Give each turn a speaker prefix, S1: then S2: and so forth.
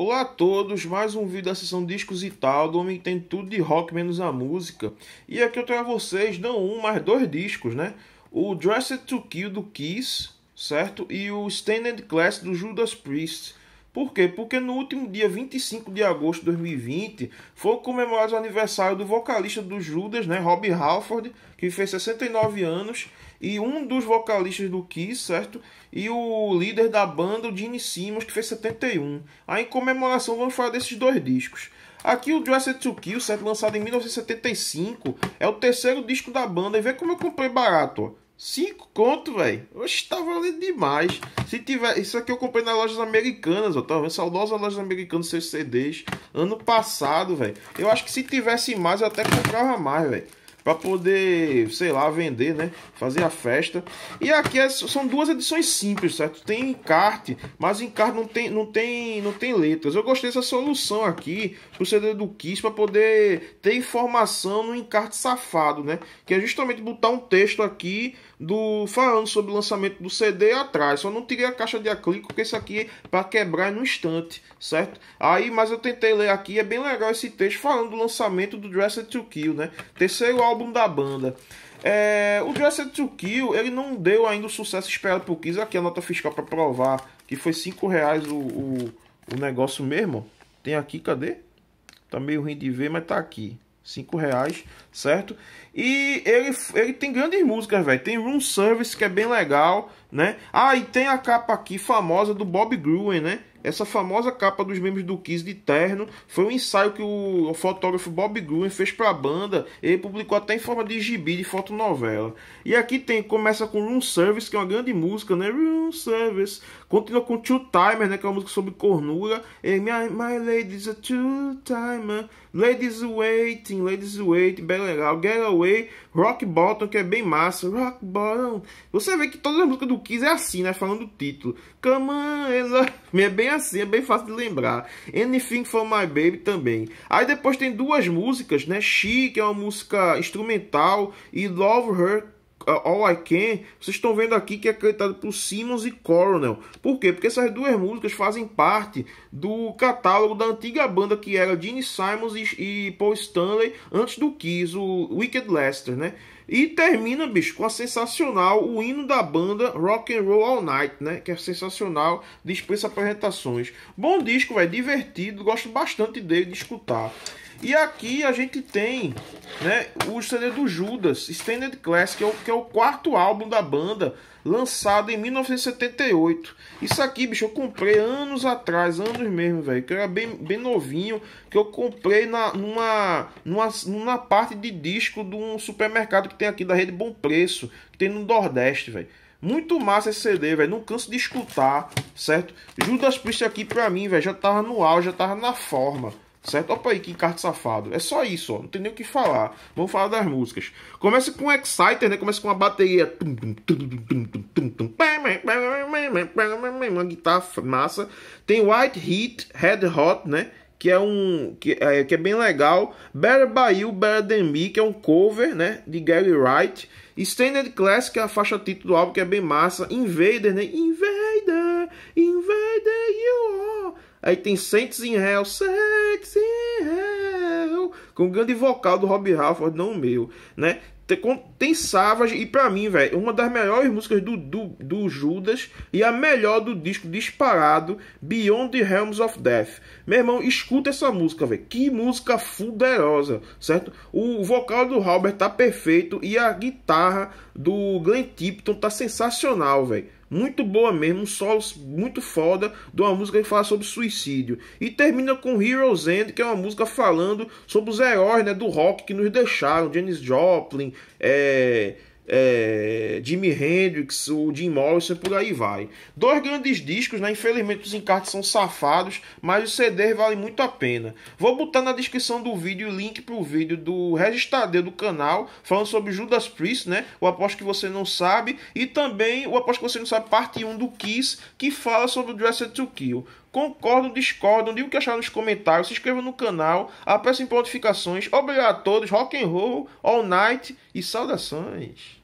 S1: Olá a todos, mais um vídeo da sessão Discos e Tal, do Homem Tem Tudo de Rock Menos a Música. E aqui eu trago a vocês, não um, mas dois discos, né? O Dressed to Kill do Kiss, certo? E o Standard Class do Judas Priest. Por quê? Porque no último dia 25 de agosto de 2020 foi comemorado o aniversário do vocalista do Judas, né, Rob Halford, que fez 69 anos, e um dos vocalistas do Kiss, certo? E o líder da banda, o Gene Simmons, que fez 71. Aí em comemoração vamos falar desses dois discos. Aqui o Dressed to Kill, certo? lançado em 1975, é o terceiro disco da banda. E vê como eu comprei barato, ó. Cinco conto, velho. Oxe, tá valendo demais. Se tiver. Isso aqui eu comprei nas lojas americanas, ó. Tá vendo? Saudosas lojas americanas, seus CDs. Ano passado, velho. Eu acho que se tivesse mais, eu até comprava mais, velho para poder, sei lá, vender, né? Fazer a festa. E aqui é, são duas edições simples, certo? Tem encarte, mas encarte não tem, não tem, não tem letras. Eu gostei dessa solução aqui pro CD do Kiss para poder ter informação no encarte safado, né? Que é justamente botar um texto aqui do falando sobre o lançamento do CD atrás. Só não tirei a caixa de acrílico porque isso aqui é para quebrar no instante, certo? Aí, mas eu tentei ler aqui, é bem legal esse texto falando do lançamento do Dressed to Kill, né? Terceiro álbum álbum da banda. É, o Dressed to Kill, ele não deu ainda o sucesso esperado por Kiss. Aqui a nota fiscal para provar que foi 5 reais o, o, o, negócio mesmo. Tem aqui, cadê? Tá meio ruim de ver, mas tá aqui. 5 reais, certo? E ele, ele tem grandes músicas, velho. Tem Room Service, que é bem legal, né? Ah, e tem a capa aqui famosa do Bob Gruen, né? Essa famosa capa dos membros do Kiss de terno foi um ensaio que o fotógrafo Bob Gruen fez para a banda. e publicou até em forma de gibi de fotonovela. E aqui tem começa com Room Service, que é uma grande música, né? Room Service. Continua com Two Timer, né? Que é uma música sobre cornura. E my, my lady's a two timer. Ladies waiting, ladies waiting. Bem legal. Get away. Rock Bottom, que é bem massa. Rock Bottom. Você vê que toda a música do Kiss é assim, né? Falando do título. Come on, ela... É bem assim, é bem fácil de lembrar. Anything for My Baby também. Aí depois tem duas músicas, né? She, que é uma música instrumental. E Love Her, All I Can, vocês estão vendo aqui que é cantado por Simmons e Coronel. Por quê? Porque essas duas músicas fazem parte do catálogo da antiga banda que era Gene Simons e, Paul Stanley antes do Kiss, o Wicked Lester, né? E termina, bicho, com a sensacional o hino da banda Rock and Roll All Night, né? Que é sensacional, dispensa apresentações. Bom disco, vai divertido, gosto bastante dele de escutar. E aqui a gente tem né, o CD do Judas, Standard Class, que é, o, que é o quarto álbum da banda, lançado em 1978. Isso aqui, bicho, eu comprei anos atrás, anos mesmo, velho, que era bem, bem novinho, que eu comprei na, numa, numa, numa parte de disco de um supermercado que tem aqui da Rede Bom Preço, que tem no Nordeste, velho. Muito massa esse CD, velho. Não canso de escutar, certo? Judas Priest aqui pra mim, velho, já tava no auge, já tava na forma certo? Opa aí, que encarte safado. É só isso, ó. Não tem nem o que falar. Vamos falar das músicas. Começa com Exciter, né? Começa com uma bateria. Uma guitarra massa. Tem White Heat, Head Hot, né? Que é um. Que é, que é bem legal. Better By You, Better Than Me, que é um cover, né? De Gary Wright. Standard Classic, que é a faixa título do álbum, que é bem massa. Invader, né? Invader, Invader, you are. Aí tem Saints in Hell, com o grande vocal do Rob Halford, não o meu, né? Tem, Savage, e para mim, velho, uma das melhores músicas do, do, do, Judas e a melhor do disco disparado, Beyond the Realms of Death. Meu irmão, escuta essa música, velho. Que música fuderosa, certo? O vocal do Robert tá perfeito e a guitarra do Glenn Tipton tá sensacional, velho muito boa mesmo, um solo muito foda de uma música que fala sobre suicídio. E termina com Heroes End, que é uma música falando sobre os heróis né, do rock que nos deixaram, Janis Joplin, é, é, Jimi Hendrix, o Jim Morrison, por aí vai. Dois grandes discos, né? Infelizmente os encartes são safados, mas os CDs valem muito a pena. Vou botar na descrição do vídeo o link para o vídeo do Registadeu do canal, falando sobre Judas Priest, né? O Aposto Que Você Não Sabe, e também o Aposto Que Você Não Sabe, parte 1 do Kiss, que fala sobre o Dressed to Kill. Concordam, discordam, digam o que acharam nos comentários, se inscrevam no canal, apressem notificações. Obrigado a todos, rock and roll, all night e saudações.